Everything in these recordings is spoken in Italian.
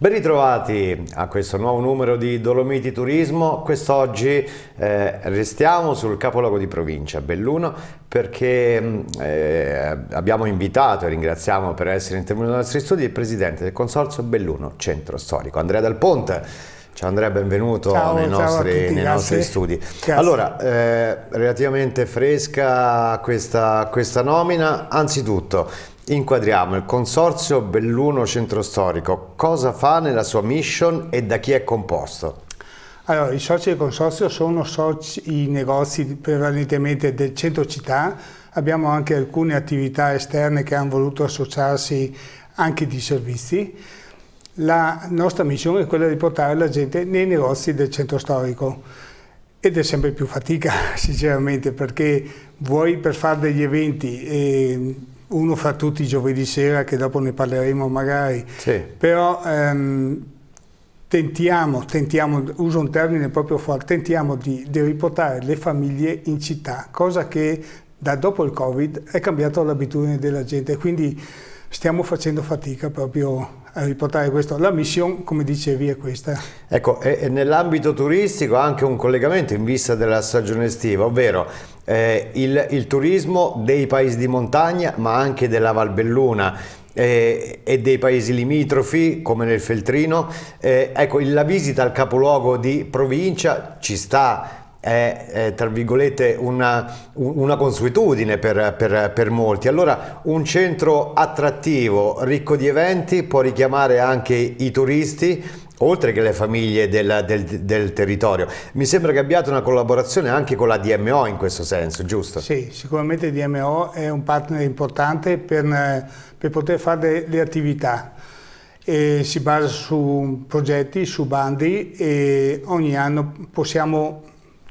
Ben ritrovati a questo nuovo numero di Dolomiti Turismo. Quest'oggi eh, restiamo sul capoluogo di provincia, Belluno, perché mm, eh, abbiamo invitato e ringraziamo per essere intervenuto nei nostri studi il presidente del consorzio Belluno Centro Storico, Andrea Dal Ponte. Ciao Andrea, benvenuto ciao, nei, ciao nostri, tutti, nei nostri, studi. Grazie. Allora, eh, relativamente fresca questa, questa nomina, anzitutto Inquadriamo il consorzio Belluno Centro Storico. Cosa fa nella sua mission e da chi è composto? Allora, i soci del consorzio sono soci, i negozi prevalentemente del centro città, abbiamo anche alcune attività esterne che hanno voluto associarsi anche di servizi. La nostra missione è quella di portare la gente nei negozi del centro storico ed è sempre più fatica sinceramente perché vuoi per fare degli eventi eh, uno fra tutti giovedì sera che dopo ne parleremo magari, sì. però ehm, tentiamo, tentiamo, uso un termine proprio forte, tentiamo di, di riportare le famiglie in città, cosa che da dopo il Covid è cambiata l'abitudine della gente, quindi stiamo facendo fatica proprio a riportare questo. La missione, come dicevi, è questa. Ecco, e, nell'ambito turistico anche un collegamento in vista della stagione estiva, ovvero eh, il, il turismo dei paesi di montagna ma anche della Valbelluna eh, e dei paesi limitrofi come nel Feltrino. Eh, ecco, la visita al capoluogo di provincia ci sta, è, è tra virgolette una, una consuetudine per, per, per, molti. Allora un centro attrattivo, ricco di eventi, può richiamare anche i turisti oltre che le famiglie della, del, del, territorio. Mi sembra che abbiate una collaborazione anche con la DMO in questo senso, giusto? Sì, sicuramente DMO è un partner importante per, per poter fare le attività. E si basa su progetti, su bandi e ogni anno possiamo,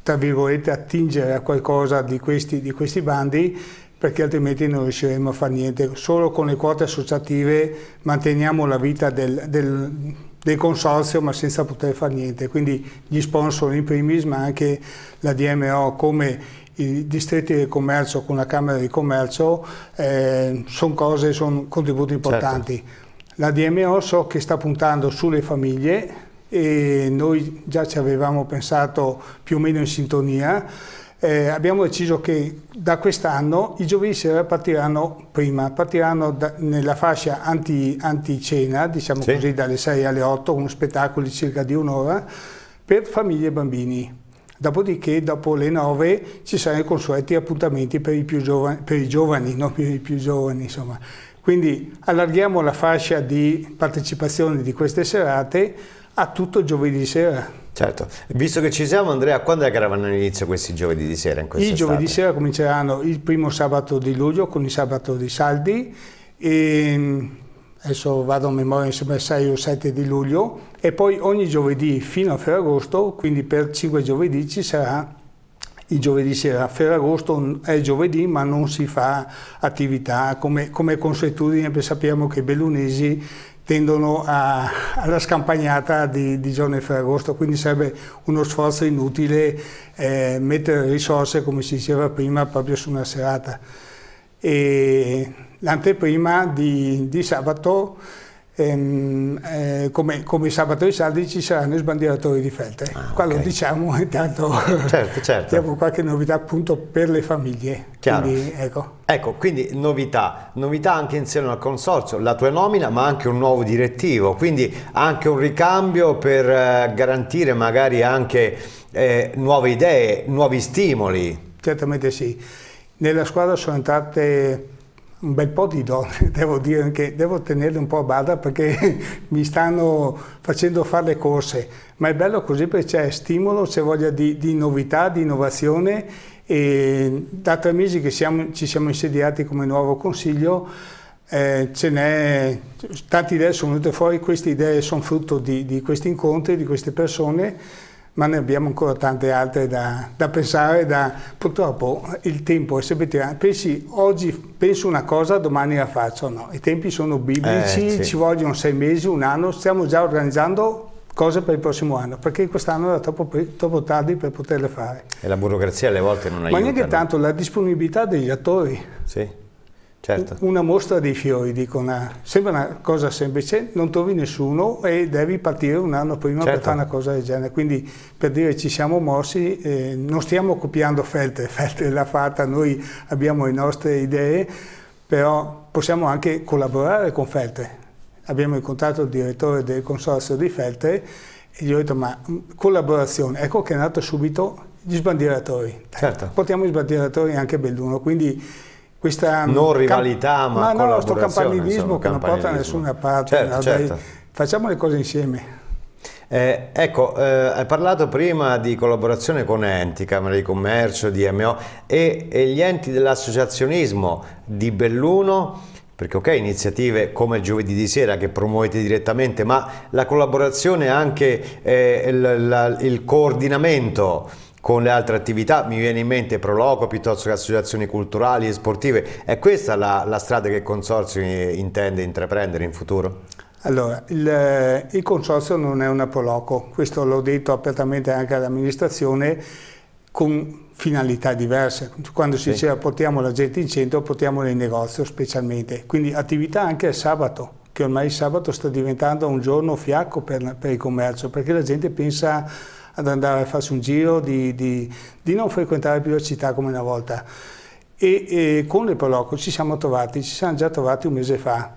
tra virgolette, attingere a qualcosa di questi, di questi bandi perché altrimenti non riusciremo a fare niente. Solo con le quote associative manteniamo la vita del, del del consorzio ma senza poter fare niente, quindi gli sponsor in primis ma anche la DMO come i distretti del commercio con la Camera di Commercio eh, sono cose, sono contributi certo. importanti. Certo. La DMO so che sta puntando sulle famiglie e noi già ci avevamo pensato più o meno in sintonia eh, abbiamo deciso che da quest'anno i giovedì sera partiranno prima, partiranno da, nella fascia anti, anticena, diciamo sì. così, dalle 6 alle 8, con spettacoli di circa di un'ora, per famiglie e bambini. Dopodiché, dopo le 9, ci saranno i consueti appuntamenti per i, giovani, per i giovani, non per i più giovani, insomma. Quindi allarghiamo la fascia di partecipazione di queste serate a tutto giovedì sera. Certo, visto che ci siamo Andrea, quando è che erano all'inizio questi giovedì di sera? I giovedì sera cominceranno il primo sabato di luglio con il sabato di saldi e mm, adesso vado a memoria il 6 o 7 di luglio e poi ogni giovedì fino a ferragosto, quindi per 5 giovedì ci sarà i giovedì sera. a Ferragosto è giovedì ma non si fa attività come, come consuetudine, perché sappiamo che i bellunesi tendono a, alla scampagnata di, di giorno di Ferragosto, quindi sarebbe uno sforzo inutile eh, mettere risorse, come si diceva prima, proprio su una serata. l'anteprima di, di sabato ehm, eh, come, come sabato e saldi ci saranno i sbandieratori di felte. Ah, okay. lo diciamo intanto certo, certo. diamo qualche novità appunto per le famiglie. Quindi, ecco. ecco. quindi novità, novità anche insieme al consorzio, la tua nomina ma anche un nuovo direttivo, quindi anche un ricambio per eh, garantire magari anche eh, nuove idee, nuovi stimoli. Certamente sì. Nella squadra sono entrate un bel po' di donne, devo dire che devo tenerle un po' a bada perché mi stanno facendo fare le corse, ma è bello così perché c'è stimolo, c'è voglia di, di, novità, di innovazione e da tre mesi che siamo, ci siamo insediati come nuovo consiglio eh, ce n'è, tante idee sono venute fuori, queste idee sono frutto di, di questi incontri, di queste persone ma ne abbiamo ancora tante altre da, da pensare, da, purtroppo il tempo è sempre tirato. Pensi, oggi penso una cosa, domani la faccio, no? I tempi sono biblici, eh, sì. ci vogliono sei mesi, un anno, stiamo già organizzando cose per il prossimo anno, perché quest'anno era troppo, troppo, tardi per poterle fare. E la burocrazia alle volte non aiuta. Ma neanche tanto, la disponibilità degli attori. Sì Certo. Una mostra dei fiori, dico una, sembra una cosa semplice, non trovi nessuno e devi partire un anno prima certo. per fare una cosa del genere. Quindi per dire ci siamo mossi, eh, non stiamo copiando Feltre, Feltre l'ha fatta, noi abbiamo le nostre idee, però possiamo anche collaborare con Feltre. Abbiamo incontrato il direttore del consorzio di Feltre e gli ho detto ma mm, collaborazione, ecco che è nato subito gli sbandieratori. Certo. Portiamo gli sbandieratori anche a Belluno, quindi questa mm, non rivalità ma, ma no, questo campanilismo che non porta da nessuna parte certo, certo. facciamo le cose insieme eh, ecco, eh, hai parlato prima di collaborazione con enti, Camera di Commercio, DMO e, e gli enti dell'associazionismo di Belluno perché ok, iniziative come il giovedì di sera che promuovete direttamente, ma la collaborazione anche eh, il, la, il coordinamento con le altre attività, mi viene in mente Proloco piuttosto che associazioni culturali e sportive, è questa la, la strada che il Consorzio intende intraprendere in futuro? Allora, il, eh, il Consorzio non è una Proloco, questo l'ho detto apertamente anche all'amministrazione, con finalità diverse. Quando si sì. diceva portiamo la gente in centro, portiamola in negozio specialmente. Quindi attività anche il sabato, che ormai il sabato sta diventando un giorno fiacco per, per il commercio, perché la gente pensa ad andare a farsi un giro, di, di, di non frequentare più la città come una volta. E, e con il Proloco ci siamo trovati, ci siamo già trovati un mese fa,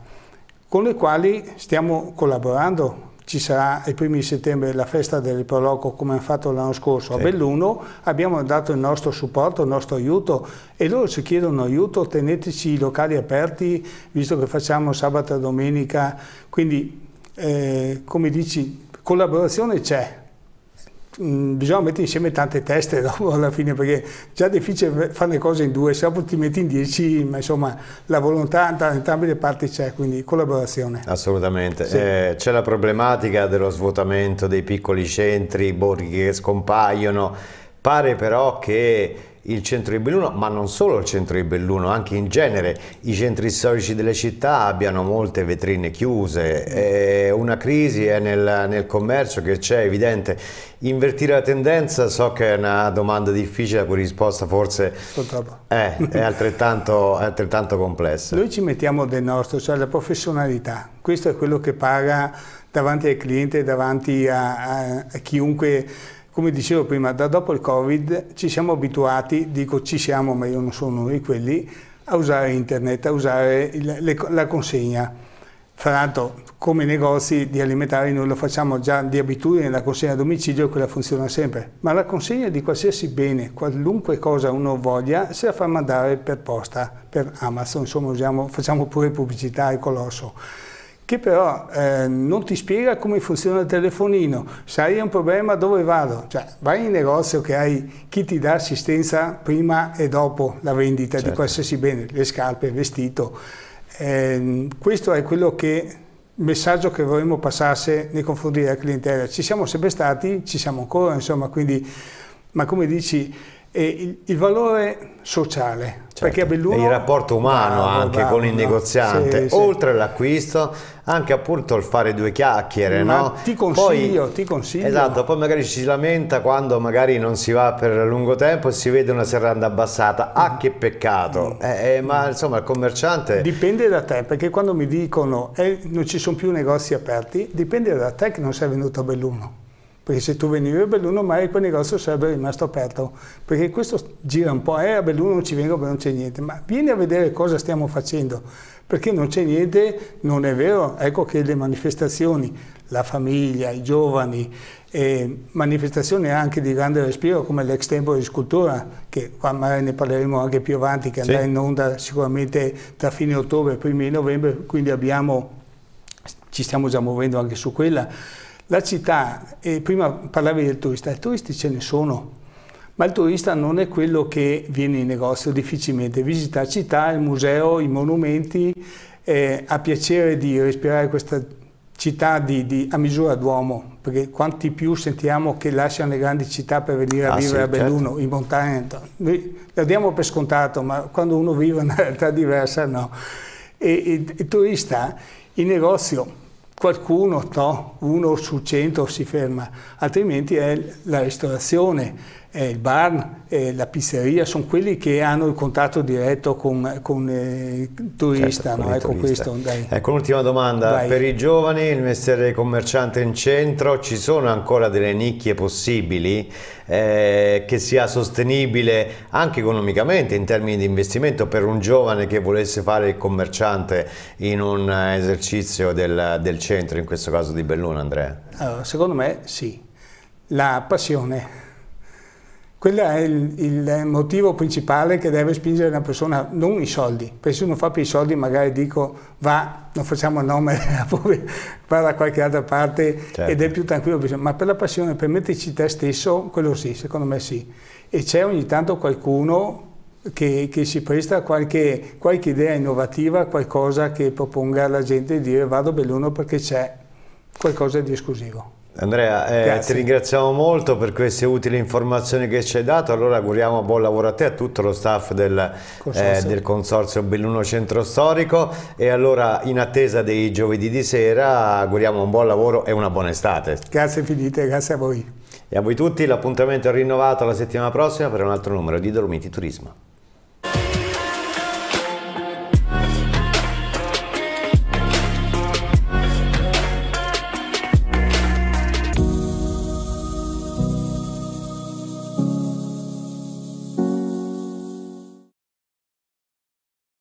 con le quali stiamo collaborando. Ci sarà ai primi di settembre la festa del Proloco come hanno fatto l'anno scorso sì. a Belluno, abbiamo dato il nostro supporto, il nostro aiuto e loro ci chiedono aiuto, teneteci i locali aperti visto che facciamo sabato e domenica, quindi eh, come dici collaborazione c'è, Mm, bisogna mettere insieme tante teste dopo alla fine perché già è difficile fare le cose in due se dopo ti metti in dieci ma insomma la volontà da entrambe le parti c'è quindi collaborazione assolutamente sì. eh, c'è la problematica dello svuotamento dei piccoli centri borghi che scompaiono pare però che il centro di Belluno, ma non solo il centro di Belluno, anche in genere i centri storici delle città abbiano molte vetrine chiuse, è una crisi è nel, nel commercio che c'è evidente. Invertire la tendenza so che è una domanda difficile la cui risposta forse è, è altrettanto, è altrettanto complessa. Noi ci mettiamo del nostro, cioè la professionalità, questo è quello che paga davanti al cliente, davanti a, a, a chiunque come dicevo prima, da dopo il Covid ci siamo abituati, dico ci siamo, ma io non sono uno di quelli, a usare internet, a usare il, le, la consegna. Fra l'altro, come negozi di alimentari noi lo facciamo già di abitudine, la consegna a domicilio quella funziona sempre, ma la consegna di qualsiasi bene, qualunque cosa uno voglia, se la fa mandare per posta, per Amazon, insomma usiamo, facciamo pure pubblicità al colosso che però eh, non ti spiega come funziona il telefonino. Se hai un problema dove vado? Cioè, vai in negozio che hai chi ti dà assistenza prima e dopo la vendita certo. di qualsiasi bene, le scarpe, il vestito. Eh, questo è quello che messaggio che vorremmo passasse nei confronti della clientela. Ci siamo sempre stati, ci siamo ancora, insomma, quindi, ma come dici, eh, il, il valore sociale Certo. Belluno... Il rapporto umano ah, anche bravo, con il negoziante, sì, oltre sì. all'acquisto, anche appunto il fare due chiacchiere, no? Ti consiglio, poi, ti consiglio. Esatto, poi magari ci si lamenta quando magari non si va per lungo tempo e si vede una serranda abbassata. Ah, mm. che peccato! Mm. Eh, eh, ma insomma, il commerciante. Dipende da te, perché quando mi dicono eh, non ci sono più negozi aperti, dipende da te che non sei venuto a Belluno perché se tu venivi a Belluno mai quel negozio sarebbe rimasto aperto, perché questo gira un po', eh, a Belluno non ci vengo perché non c'è niente, ma vieni a vedere cosa stiamo facendo, perché non c'è niente, non è vero, ecco che le manifestazioni, la famiglia, i giovani, eh, manifestazioni anche di grande respiro come l'extempo di scultura, che qua magari ne parleremo anche più avanti, che sì. andrà in onda sicuramente tra fine ottobre e primi novembre, quindi abbiamo, ci stiamo già muovendo anche su quella la città, eh, prima parlavi del turista, i turisti ce ne sono, ma il turista non è quello che viene in negozio difficilmente, visita la città, il museo, i monumenti, eh, ha piacere di respirare questa città di, di, a misura d'uomo, perché quanti più sentiamo che lasciano le grandi città per venire a ah, vivere sì, a certo. Belluno, certo. in montagna, noi la diamo per scontato, ma quando uno vive in una realtà diversa no. E, e, il turista, il negozio, qualcuno, no, uno su cento si ferma, altrimenti è la ristorazione eh, il bar, eh, la pizzeria, sono quelli che hanno il contatto diretto con, con eh, il certo, turista. Certo, no? ecco turista. questo, ecco, un'ultima domanda. Dai. Per i giovani, il mestiere commerciante in centro, ci sono ancora delle nicchie possibili eh, che sia sostenibile anche economicamente in termini di investimento per un giovane che volesse fare il commerciante in un esercizio del, del centro, in questo caso di Belluno Andrea? Allora, secondo me sì. La passione quello è il, il, motivo principale che deve spingere una persona, non i soldi, perché se uno fa per i soldi magari dico va, non facciamo il nome, va da qualche altra parte certo. ed è più tranquillo, ma per la passione, per metterci te stesso, quello sì, secondo me sì. E c'è ogni tanto qualcuno che, che, si presta qualche, qualche idea innovativa, qualcosa che proponga alla gente di dire vado Belluno perché c'è qualcosa di esclusivo. Andrea, eh, ti ringraziamo molto per queste utili informazioni che ci hai dato, allora auguriamo buon lavoro a te e a tutto lo staff del eh, Consorzio, eh, del consorzio Belluno Centro Storico e allora in attesa dei giovedì di sera auguriamo un buon lavoro e una buona estate. Grazie infinite, grazie a voi. E a voi tutti l'appuntamento è rinnovato la settimana prossima per un altro numero di Dormiti Turismo.